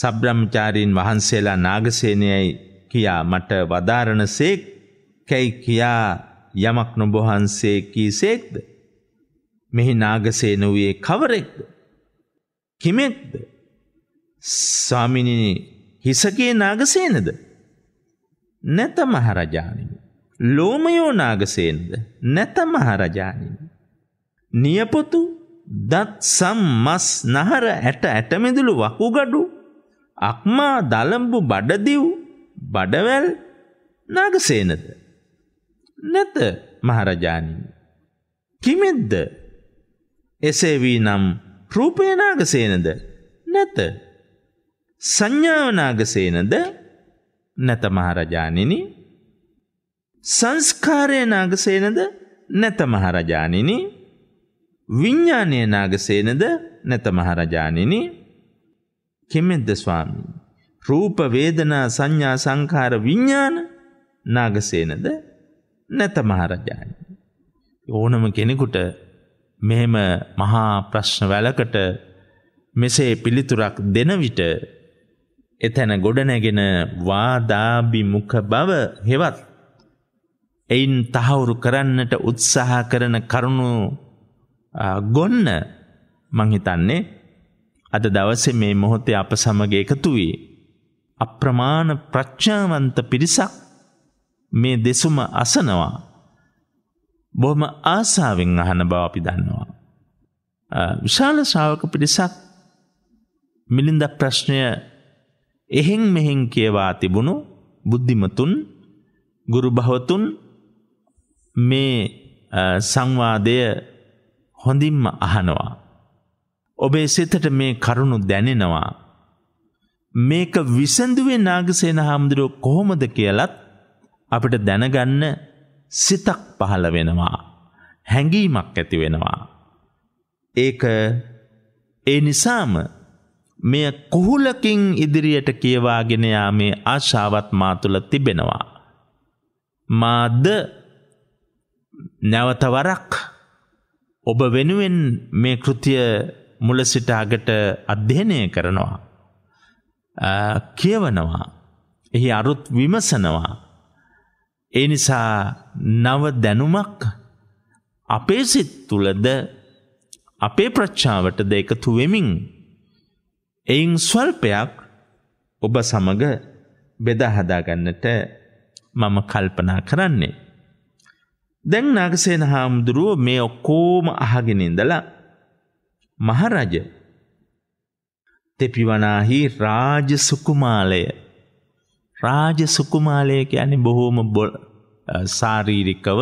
සබ්‍රාහ්මචාරීන් වහන්සේලා නාගසේනයයි කියා මට වදාරණසේක් කැයි කියා යමක් නොබ වහන්සේ කීසේක්ද මෙහි නාගසේන වූයේ කවරෙක්ද කිමෙක්ද ස්වාමිනී හිසකේ නාගසේනද නැත මහරජාණනි ලෝමයෝ නාගසේනද නැත මහරජාණනි නියපොතු දත් සම් මස් නහර ඇට ඇටමිදුළු වකුගඩු අක්මා දලඹු බඩදිව් බඩවැල් නාගසේනද නැත මහරජාණනි කිමෙද්ද එසේ වී නම් රූපේ නාගසේනද නැත සංඥාව නාගසේනද නැත මහරජාණනි සංස්කාරය නාගසේනද නැත මහරජාණනි විඤ්ඥානය නාගසේනද නැත මහරජානනි කෙමෙද්ද ස්වාමී. රූප වේදනා සංඥා සංකාර විඤ්ඥාන නාගසේනද නැත මහරජානි. ඕනම කෙනෙකුට මෙහෙම මහා ප්‍රශ්න වැලකට මෙසේ පිළිතුරක් දෙන විට එතැන ගොඩනැගෙන වාදාබිමුඛ බව හෙවත් එයින් තහවුරු කරන්නට උත්සාහ කරන කරුණු ගොන්න මංහිතන්නේ අද දවසේ මේ මොහොතේ අප සමග එකතු වී අප්‍රමාණ ප්‍රඥාවන්ත පිරිසක් මේ දෙසුම අසනවා බොහොම ආසාවෙන් අහන බව අපි දන්නවා විශාල ශ්‍රාවක පිරිසක් මිලින්ද ප්‍රශ්නය එහෙන් මෙහෙන් කියවා තිබුණු බුද්ධිමතුන් ගුරු භවතුන් මේ සංවාදය හොඳින්ම අහනවා. ඔබේ සිතට මේ කරුණු දැනෙනවා. මේක විසඳුවේ නාගසේන හාමුදුරුව කොහොමද කියලත් අපිට දැනගන්න සිතක් පහළ වෙනවා. හැඟීමක් ඇති වෙනවා. ඒක ඒ නිසාම මෙය කුහුලකින් ඉදිරියට කියවාගෙන යාමේ ආශාවත් මා තුළ තිබෙනවා. මාද නැවත වරක් ඔබ වෙනුවෙන් මේ කෘතිය මුල සිට අගට අධ්‍යයනය කරනවා. කියවනවා. එහි අරුත් විමසනවා. ඒ නිසා නව දැනුමක් අපේ සිත් තුළද අපේ ප්‍රච්ඡාවටද එකතු වෙමින් එයින් ස්වල්පයක් ඔබ සමග බෙදා හදාගන්නට මම කල්පනා කරන්නේ. දැන් නාගසේන හාමුදුරුව මේ ඔක්කෝම අහගෙන ඉඳලා මහරජ තෙපිවනාහි රාජ සුකුමාලය රාජ සුකුමාලය කියන්නේ බොහෝම ශාරීරිකව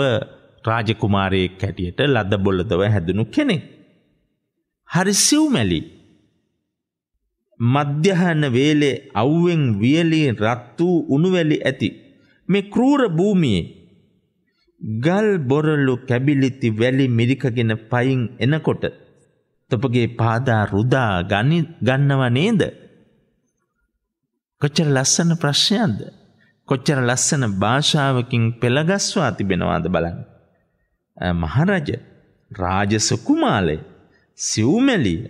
රාජකුමාරයෙක් හැටියට ලද බොලදව හැදුණු කෙනෙක්. හරි සිව්මැලි. මධ්‍යහන වේලේ අව්වෙන් වියලී රත් වූ උණුවැලි ඇති මේ ක්‍රූර භූමියේ ගල් බොරලු කැබිලිති වැලි මිරිකගෙන පයින් එනකොට තොපගේ පාදා රුදා ගන්නව නේද? කොච්චර ලස්සන ප්‍රශ්නයක්ද? කොච්චර ලස්සන භාෂාවකින් පෙළගස්වා තිබෙනවාද බලන්න. මහරජ රාජසුකුමාලය සිව්මැලිය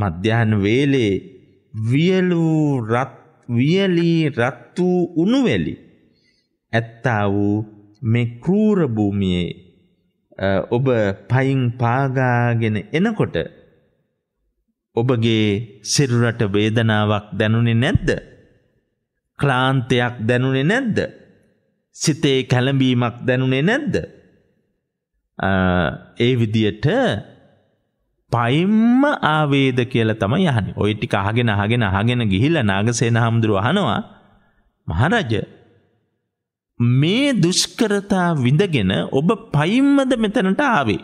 මධ්‍යහන වේලේ වියලු රත් වියලී රත් වූ උණුවැලි ඇත්තා වූ මේ ක්‍රූර භූමියේ ඔබ පයින් පාගාගෙන එනකොට ඔබගේ සිරුරට වේදනාවක් දැනුනේ නැද්ද? ක්ලාන්තයක් දැනුනේ නැද්ද? සිතේ කැළඹීමක් දැනුනේ නැද්ද? ඒ විදියට පයිම්ම ආවේද කියලා තමයි අහන්නේ. ওই ටික අහගෙන අහගෙන අහගෙන ගිහිල්ලා නාගසේන හාමුදුරුව අහනවා මහරජා මේ දුෂ්කරතා විඳගෙන ඔබ පයිම්මද මෙතනට ආවේ.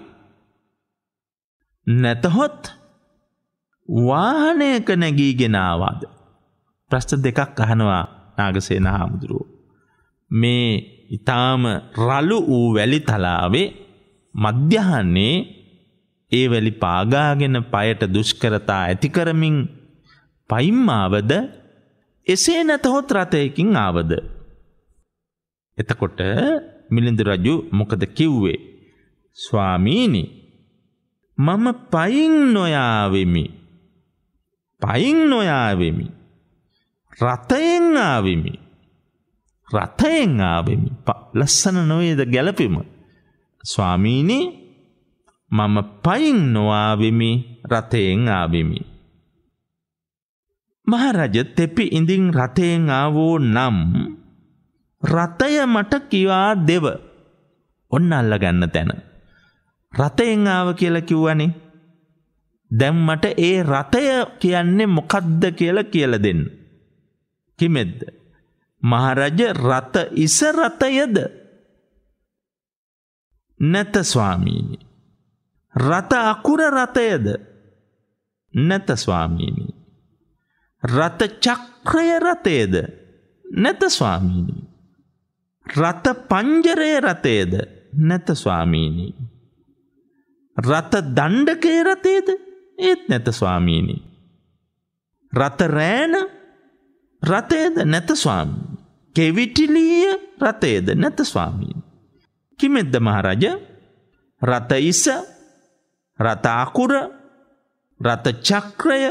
නැතහොත් වාහනයක නැගීගෙනාවාද. ප්‍රශ්ට දෙකක් අහනවා නාගසේන හාමුදුරුව. මේ ඉතාම රලු වූ වැලි තලාවේ මධ්‍යහන්නේ ඒ වැලි පාගාගෙන පයට දුෂ්කරතා ඇතිකරමින් පයිම්මාවද එසේ නැතහොත් රථයකින් ආවද. එතකොට මිලිඳු රජු මොකද කිව්වේ? ස්වාමීනි මම පයින් නොයාවෙමි. පයින් නොයාවෙමි. රතයෙන් ආවෙමි. රතයෙන් ආවෙමි. ලස්සන නොවේද ගැලපෙම. ස්වාමීනි මම පයින් නොආවෙමි රතයෙන් ආවෙමි. මහරජ තෙපි ඉඳින් රතයෙන් ආවෝ නම් රථය මට කිවා දෙව. ඔන්න අල්ල ගන්න තැන. රථයෙන් ආව කියලා කිව්වනේ. දැන් මට ඒ රථය කියන්නේ මොකද්ද කියලා කියලා දෙන්න. කිමෙද්ද? මහරජ රත ඉස රතයද? නැත ස්වාමීනි. රත අකුර රතයද? නැත ස්වාමීනි. රත චක්‍රය රතයද? නැත ස්වාමීනි. රත පංජරය රතේද නැත ස්වාමීණී. රත දණ්ඩකේ රතේද ඒත් නැත ස්වාමීණී. රත රෑන රතේද නැත ස්වාමී. කෙවිටිලීය රතේද නැත ස්වාමීන්. කිමෙද්ද මහරජ රත ඉස රතාකුර රත චක්‍රය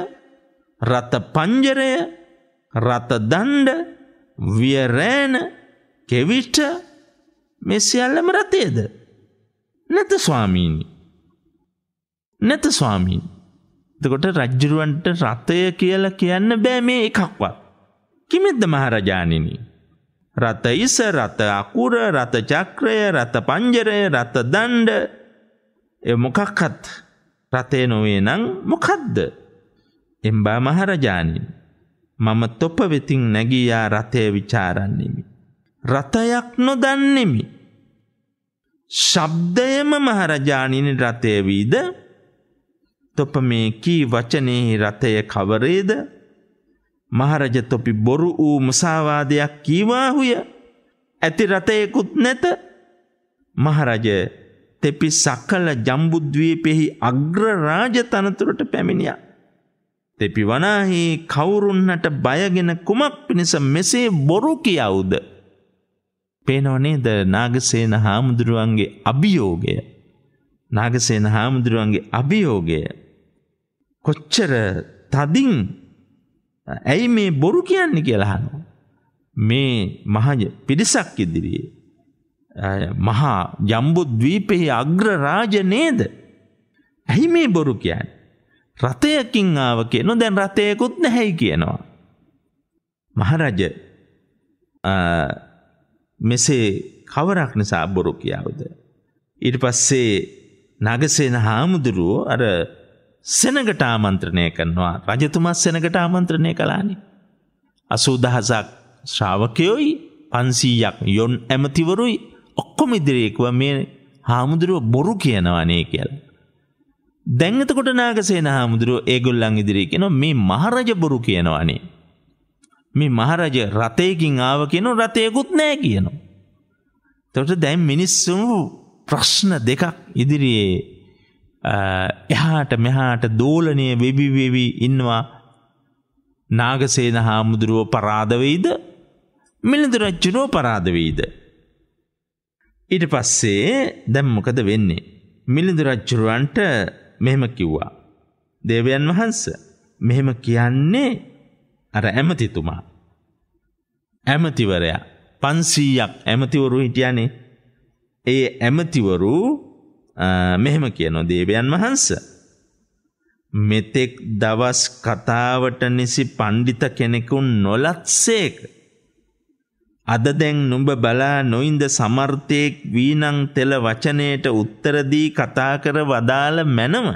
රත පංජරය රත දණ්ඩ වියරෑන කෙවිට මේ සියල්ලම රතේද නැත ස්වාමීණි නැත ස්වාමීන් තකොට රජ්ජුරුවන්ට රථය කියල කියන්න බෑ මේ එකක්වත් කිමෙද්ද මහරජානිනි රථ ඉස රථ අකුර රථ චක්‍රය රථ පංජරය රථ දණ්ඩ මොකක්කත් රථය නොවේ නං මොකද්ද එම්බා මහරජානින් මම තොප වෙතින් නැගියා රථය විචාරන්නේෙමි රථයක් නොදන්නෙමි. ශබ්දයම මහරජාණිනි රථයවීද තොප මේ කී වචනයෙහි රථය කවරේද මහරජ තොපි බොරු වූ මසාවාදයක් කීවාහුය ඇති රථයකුත් නැත මහරජ තෙපි සකල ජම්බුද්වීපෙහි අග්‍ර රාජ තනතුරට පැමිණියා. තෙපි වනාහි කවුරුන්නට බයගෙන කුමක් පිණිස මෙසේ බොරු කියවුද. පේනවනේ ද නාගසේන හාමුදුරුවන්ගේ අභියෝගය නාගසේන හාමුදුරුවන්ගේ අභියෝගය කොච්චර තදින් ඇයි මේ බොරු කියන්නේ කියලා අහනවා මේ මහජ පිරිසක් ඉදිරියේ මහා ජම්බු ද්වීපෙහි අග්‍ර රාජ නේද ඇයි මේ බොරු කියන්නේ රථයකින් ආව කියනවා දැන් රථයකුත් නැහැයි කියනවා මහරජ මෙසේ කවරක් නිසා බොරු කියාවද. ඉට පස්සේ නගසේන හාමුදුරුවෝ අර සෙනගට ආමන්ත්‍රණය කරනවා රජතුමත් සෙනගට ආමන්ත්‍රණය කලානි. අසූදහසක් ශ්‍රාවකයෝයි පන්සීයක් යොන් ඇමතිවරුයි ඔක්කොම ඉදිරියෙකුව මේ හාමුදුරුව බොරු කියනවනේ කියල. දැංගතකොට නාගසේන හාමුදුරුව ඒගොල්ලන් ඉදිරිය කියෙන මේ මහරජ බොරු කියනවානේ. මේ මහරජ රතයකින් ආව කියන රතයකුත් නෑ කියනවා. තොට දැන් මිනිස්සුම් ප්‍රශ්න දෙකක් ඉදිරියේ එහාට මෙහාට දෝලනය වෙබිවෙවී ඉන්නවා නාගසේන හාමුදුරුව පරාධවෙයිද මිලිඳුරච්චුනුව පරාධවෙයිද. ඉට පස්සේ දැම්මොකද වෙන්නේ. මිලිඳුරච්චුරුවන්ට මෙහෙම කිව්වා. දේවයන් වහන්ස මෙහෙම කියන්නේ අර ඇමතිතුමා ඇමතිවරයා පන්සීයක් ඇමතිවරු හිටියනේ ඒ ඇමතිවරු මෙහෙම කියනො දේවයන් වහන්ස මෙතෙක් දවස් කතාවට නිසි පණ්ඩිත කෙනෙකු නොලත්සේක අද දැන් නුඹ බලා නොයින්ද සමර්ථයෙක් වීනං තෙල වචනයට උත්තර දී කතා කර වදාළ මැනව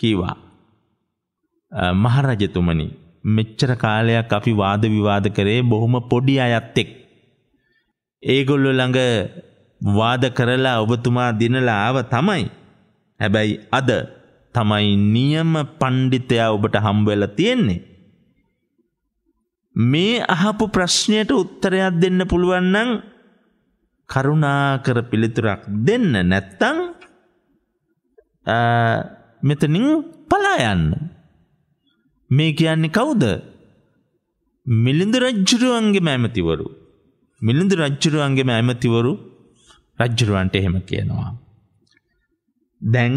කිවා මහරජතුමනි මෙච්චර කාලයක් අපි වාද විවාද කරේ බොහොම පොඩි අයත් එක්. ඒගොල්ලෝ ළඟ වාද කරලා ඔබතුමා දිනලා ආව තමයි. හැබැයි අද තමයි නියම පඬිතයා ඔබට හම්බ වෙලා තියෙන්නේ. මේ අහපු ප්‍රශ්නයට උත්තරයක් දෙන්න පුළුවන් නම් කරුණාකර පිළිතුරක් දෙන්න නැත්තම් මෙතනින් පලා යන්න. මේ කියන්නේ කවුද? මිලිඳු රජුරුවන්ගේම ඇමතිවරු. මිලිඳු රජුරුවන්ගේම ඇමතිවරු රජුරුවන්ට එහෙම කියනවා. දැන්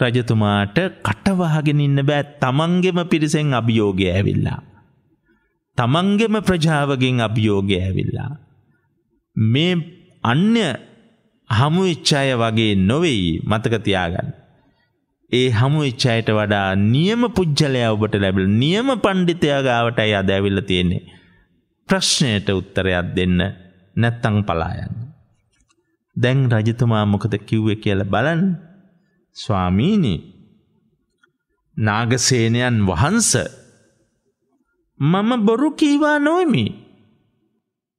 රජතුමාට කටවහගෙන ඉන්න බෑ තමන්ගෙම පිරිසෙන් අභියෝගය ඇවිල්ලා. තමන්ගෙම ප්‍රජාවගෙන් අභියෝගය ඇවිල්ලා. මේ අන්‍ය හමුවිච්චාය වගේ නොවෙයි මතක තියාගන්න. ඒ හමු විච්චායට වඩා නියම පුද්ගලයා ඔබට ලැබිල නියම පණ්ඩිතයා ගාවටයි අද ඇවිල්ලා තියෙන්නේ. ප්‍රශ්නයට උත්තරයක් දෙන්න නැත්තම් පලා යන්න. දැන් රජතුමා මොකද කිව්වේ කියලා බලන්න. ස්වාමීනි නාගසේනයන් වහන්ස මම බොරු කීවා නොවෙමි.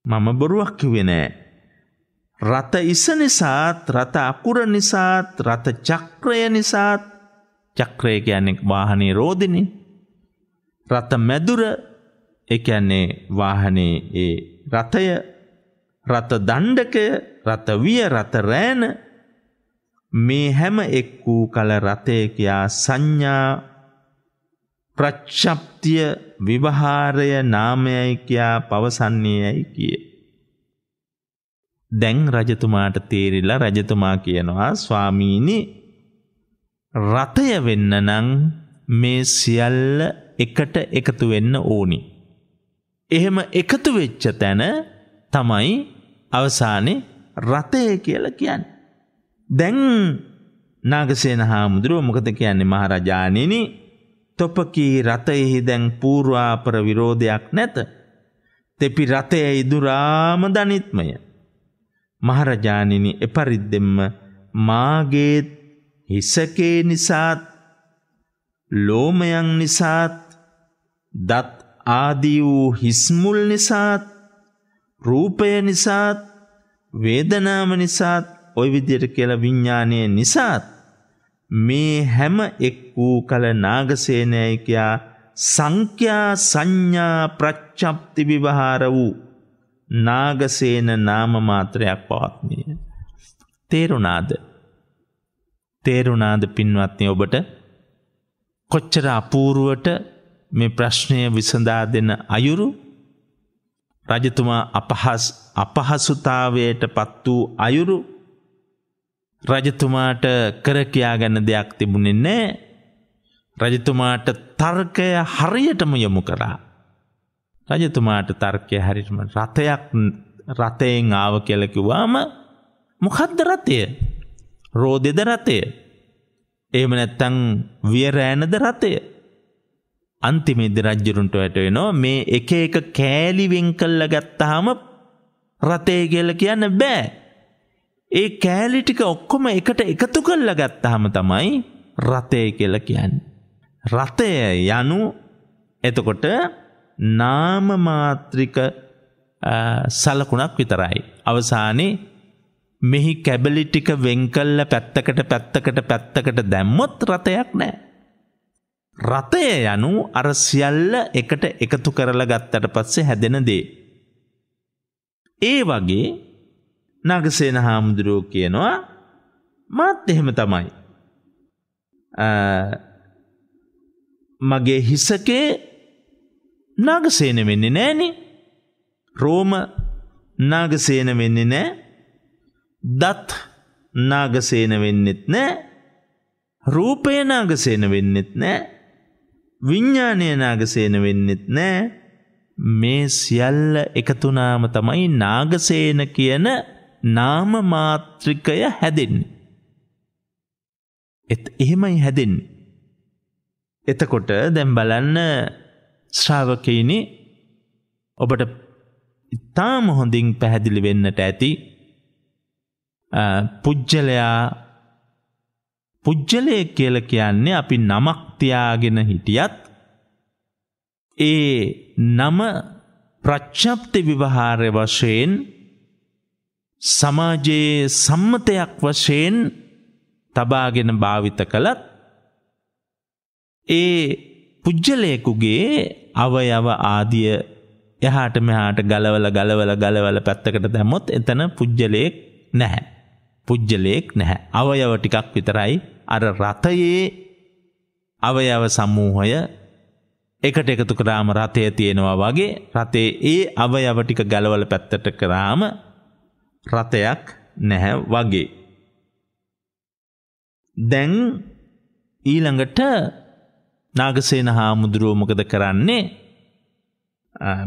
මම බොරුවක් කිව්වේ නෑ. රත ඉස නිසාත් රත අකුර නිසාත් රත චක්‍රය නිසාත් චක්‍රය කියන්නේ වාහනේ රෝදිනේ. රත මැදුර ඒ කියන්නේ වාහනේ ඒ රතය රත දණ්ඩකය රත විය රත රෑන මේ හැම එක් වූ කල රතය කියා සංඥා ප්‍රච්ඡප්තිය විවහාරය නාමයයි කියා පවසන්නේයයි කිය. දැන් රජතුමාට තේරිලා රජතුමා කියනවා ස්වාමීනි රථය වෙන්න නං මේ සියල්ල එකට එකතු වෙන්න ඕනි. එහෙම එකතු වෙච්ච තැන තමයි අවසානෙ රථය කියල කියන්න. දැන් නාගසේන හාමුදුරුව මොකද කියන්නේ මහරජානනි තොපකී රථයෙහි දැන් පූර්වාපර විරෝධයක් නැත. තෙපි රථය ඉදුරාම දනිත්මය. මහරජානිනි එපරිද්දෙම්ම මාගේත් හිසකේ නිසාත් ලෝමයන් නිසාත් දත් ආදී වූ හිස්මුල් නිසාත් රූපය නිසාත් වේදනාව නිසාත් ඔය විදියට කියලා විඤ්ඥානය නිසාත් මේ හැම එක් වූ කල නාගසේනයකයා සංඛ්‍යා සංඥා ප්‍රච්චප්ති විවහාර වූ නාගසේන නාම මාත්‍රයක් පවත්මිය. තේරුණාද තේරුණාද පින්වත්නය ඔබට කොච්චර අපූරුවට මේ ප්‍රශ්නය විසඳා දෙන අයුරු රජතුමා අපහස් අපහසුතාවයට පත් වූ අයුරු රජතුමාට කරකයා ගන්න දෙයක් තිබුණෙ නෑ රජතුමාට තර්කය හරියටම යොමු කරා රජතුමාට තර්කය හරිටම රථයක් රථයෙන් ආව කියලකිවාම මොකද්ද රථය රෝදෙද රතය. එහෙම නැත්තං වියරෑනද රතය. අන්තිමේද රජ්ජරුන්ට වැටවෙනවා මේ එක එක කෑලිවෙන් කල්ල ගත්තහම රතය කියල කියන්න බෑ. ඒ කෑලිටික ඔක්කොම එකට එකතු කල්ල ගත්තහම තමයි රතය කියල කියන්න. රතය යනු එතකොට නාමමාත්‍රික සලකුණක් විතරයි. අවසානයේ මෙහි කැබලිටික වෙංකල්ල පැත්තකට පැත්තකට පැත්තකට දැම්මොත් රථයක් නෑ. රථය යනු අරසිියල්ල එකට එකතු කරලා ගත්තට පස්සේ හැදෙන දේ. ඒ වගේ නගසේන හාමුදුරුවෝ කියනවා මාත් එහෙම තමයි. මගේ හිසකේ නාගසේන වෙන්නේ නෑනේ රෝම නාගසේන වෙන්නේ නෑ දත් නාගසේන වෙන්නෙත් නෑ රූපය නාගසේන වෙන්නෙත් නෑ විඤ්ඥානය නාගසේන වෙන්නෙත් නෑ මේ සියල්ල එකතුනාම තමයි නාගසේන කියන නාම මාත්‍රිකය හැදෙන්නේ. එත් එහෙමයි හැදෙන්නේ. එතකොට දැම් බලන්න ශ්‍රාවකයිනි ඔබට ඉතාම හොඳින් පැහැදිලි වෙන්නට ඇති පුද්ජලයා පුද්ජලය කියල කියන්නේ අපි නමක්තියාගෙන හිටියත් ඒ නම ප්‍රච්ඥප්ති විවහාරය වශයෙන් සමාජයේ සම්මතයක් වශයෙන් තබාගෙන භාවිත කළත් ඒ පුද්ජලයකුගේ අවයව ආදිය එහාට මෙහාට ගලවල ගලවල ගලවල පැත්තකට දැමොත් එතන පුද්ජලයෙක් නැහැ. පුද්ගලයෙක් නැහැ. අවයව ටිකක් විතරයි අර රථයේ අවයව සමූහය එකට එකතු කරාම රථය තියෙනවා වගේ රථේ ඒ අවයව ටික ගලවල පැත්තට කරාම රථයක් නැහැ වගේ. දැන් ඊළඟට නාගසේන හාමුදුරුවෝ මොකද කරන්නේ?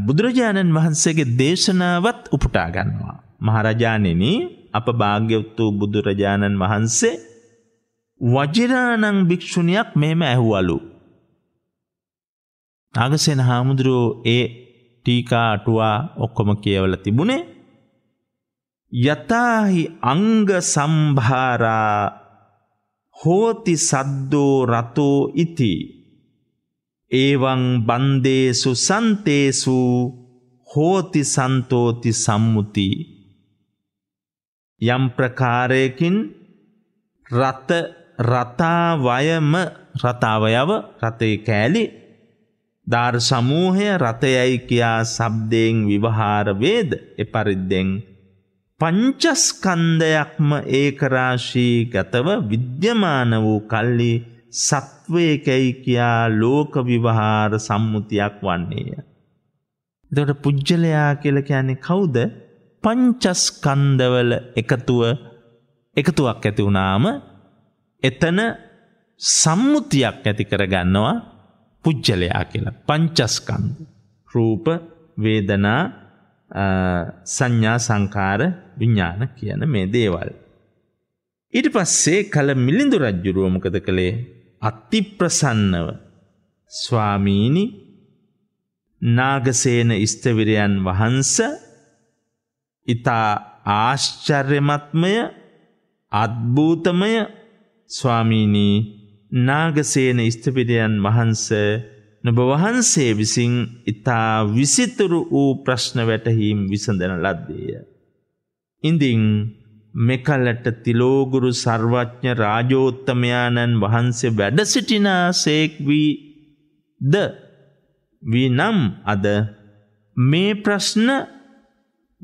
බුදුරජාණන් වහන්සේගේ දේශනාවත් උපුටා ගන්නවා. මහරජාණෙනි අප භාග්‍යවත් වූ බුදුරජාණන් වහන්සේ වජිරාණං භික්ෂුණියක් මෙහෙම ඇහුවලු. නාගසේන හාමුදුරුවෝ ඒ ටීකා අටුවා ඔක්කොම කියවල තිබුණේ යතාහි අංග සම්භාරා හෝති සද්දෝ රතෝ ඉති ඒවං බන්දේසු සන්තේසු හෝති සන්තෝති සම්මුතිී යම් ප්‍රකාරයකින් රත රතාවයම රතාවයව රතේ කෑලි ධාර සමූහය රතයයි කියා ශබ්දයෙන් විවහාර වේද එපරිද්දෙන් පංචස්කන්ධයක්ම ඒකරාශී ගතව විද්‍යමාන වූ කල්ලි සත්වයකැයි කියා ලෝක විවහාර සම්මුතියක් වන්නේය. එතකොට පුජ්‍යලයා කියලා කියන්නේ කවුද? පංචස්කන්දවල එකතුව එකතුවක් ඇති වුණාම එතන සම්මුතියක් ඇති කරගන්නවා පුජ්ජලයා කියලා පංචස්කන්ද රූප වේදනා සංඥා සංකාර විඤ්ඥාන කියන මේ දේවල්. ඉට පස්සේ කළ මිලිඳු රජ්ජුරුව මොකද කළේ අත්තිප්‍රසන්නව ස්වාමීණි නාගසේන ස්ථවිරයන් වහන්ස ඉතා ආශ්චර්යමත්මය අත්භූතමය ස්වාමීනී නාගසේන ස්ථපිරයන් වහන්ස නොබ වහන්සේ විසින් ඉතා විසිතුරු වූ ප්‍රශ්න වැටහීම් විසඳන ලද්දේය. ඉඳින් මෙකලට තිලෝගුරු සර්වඥ රාජෝත්තමයාණන් වහන්සේ වැඩසිටිනා සේක්වී ද වී නම් අද මේ ප්‍රශ්න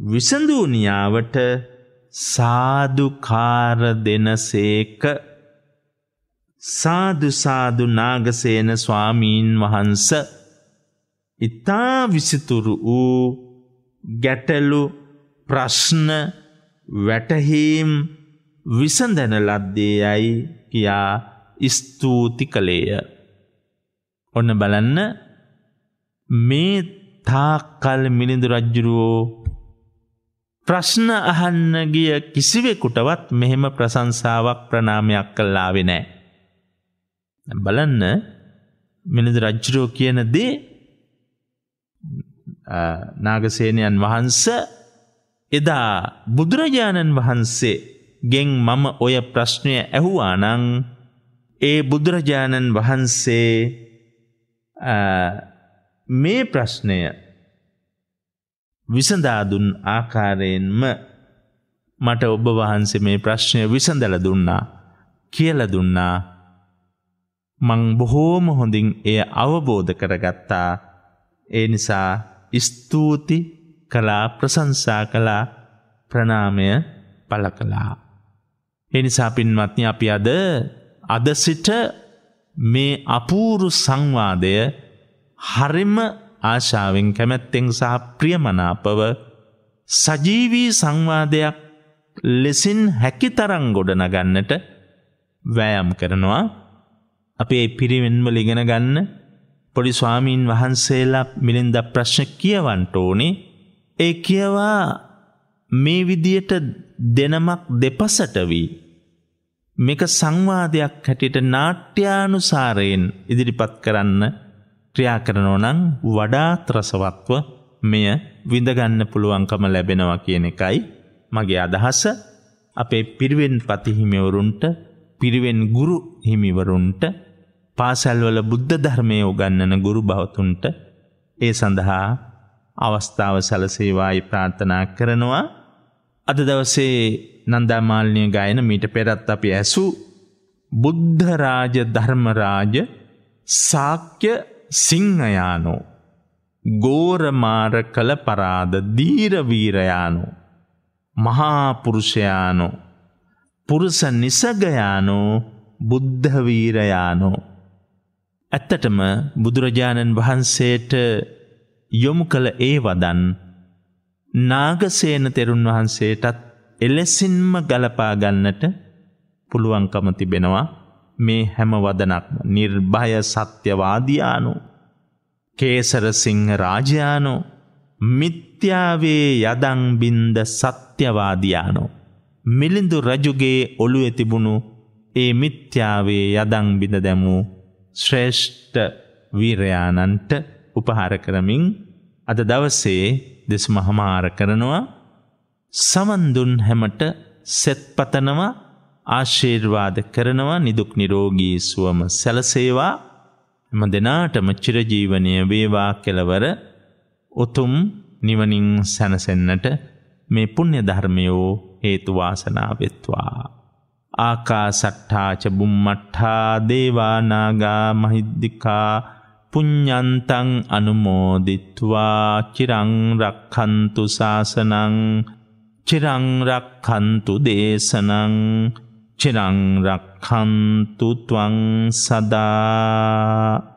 විසඳූනියාවට සාධකාර දෙනසේක සාධසාධු නාගසේන ස්වාමීන් වහන්ස ඉතා විසිතුරු වූ ගැටලු ප්‍රශ්න වැටහීම් විසඳැන ලද්දේ යයි කියා ස්තුූති කළේය. ඔන්න බලන්න මේ තාක්කල් මිලිඳු රජ්ජුරුවෝ ප්‍රශ්න අහන්න ගිය කිසිවෙකුටවත් මෙහෙම ප්‍රසංසාවක් ප්‍රනාමයක් කල්ලාවෙ නෑ. බලන්න මිනිද රජ්ජරෝ කියන දේ නාගසේනයන් වහන්ස එදා බුදුරජාණන් වහන්සේ ගෙන් මම ඔය ප්‍රශ්නය ඇහුවානං ඒ බුදුරජාණන් වහන්සේ මේ ප්‍රශ්නය විසඳා දුන් ආකාරයෙන්ම මට ඔබ වහන්සේ මේ ප්‍රශ්නය විසඳලා දුන්නා කියලා දුන්නා මං බොහෝම හොඳින් එය අවබෝධ කරගත්තා ඒ නිසා ස්තුති කළා ප්‍රසංසා කළා ප්‍රනාමය පල කළා ඒ නිසා පින්වත්නි අපි අද අද සිට මේ අපූරු සංවාදය හරිම ආශාවෙන් කැමැත්තෙන් සහ ප්‍රියමනාපව සජීවී සංවාදයක් ලෙසින් හැකිතරම් ගොඩනගන්නට වෑයම් කරනවා. අපේ පිරිවෙන්වල ඉගෙන ගන්න පොඩි ස්වාමීන් වහන්සේලා මිලින්ද ප්‍රශ්න කියවන්න ඕනේ. ඒ කියවා මේ විදියට දෙනමක් දෙපසට වී මේක සංවාදයක් හැටියට නාට්‍යානුසාරයෙන් ඉදිරිපත් කරන්න ක්‍රියා කරනෝ නම් වඩාත් රසවත්ව මෙය විඳගන්න පුළුවන්කම ලැබෙනවා කියන එකයි මගේ අදහස අපේ පිරිවෙන් පතිහිමිවරුන්ට පිරිවෙන් ගුරු හිමිවරුන්ට පාසැල්වල බුද්ධ ධර්මය උගන්නන ගුරු භවතුන්ට ඒ සඳහා අවස්ථාව සැලසේවායි ප්‍රාර්ථනා කරනවා අද දවසේ නන්දාමාලනය ගයන මීට පෙරත් අපි ඇසු බුද්ධරාජ ධර්මරාජ සාක්‍ය සිංහයානෝ ගෝරමාර කළ පරාද දීරවීරයානෝ මහාපුරුෂයානෝ පුරුස නිසගයානෝ බුද්ධවීරයානෝ ඇත්තටම බුදුරජාණන් වහන්සේට යොමු කළ ඒ වදන් නාගසේන තෙරුන් වහන්සේටත් එලෙසින්ම ගලපා ගන්නට පුළුවන්කම තිබෙනවා මේ හැම වදනක්ම නිර්භය සත්‍යවාදියානු කේසරසිංහ රාජයානු මිත්‍යාවේ යදං බින්ද සත්‍යවාදියානු මිලිඳු රජුගේ ඔළුවේ තිබුණු ඒ මිත්‍යාවේ යදං බිඳ දැමූ ශ්‍රේෂ්ඨ වීරයාණන්ට උපහාර කරමින් අද දවසේ දෙසම හමාර කරනවා සමන් දුන් හැමට සෙත්පතනවා ආශීර්වාද කරනවා නිදුක් නිරෝගී සුවම සැලසේවා එම දෙනාටම චිරජීවනය වේවා කෙලවර උතුම් නිවනින් සැනසෙන්නට මේ පුණ්‍ය ධර්මයෝ හේතු වාසනා වෙත්වා ආකාසට්ඨාච බුම්මට්ඨා දේවානාගා මහිද්దికා පුඤ්ඤන්තං අනුමෝදිත්වා චිරං රක්ඛන්තු සාසනං චිරං රක්ඛන්තු දේශනං චිරංරක්හන්තුතුවං සදා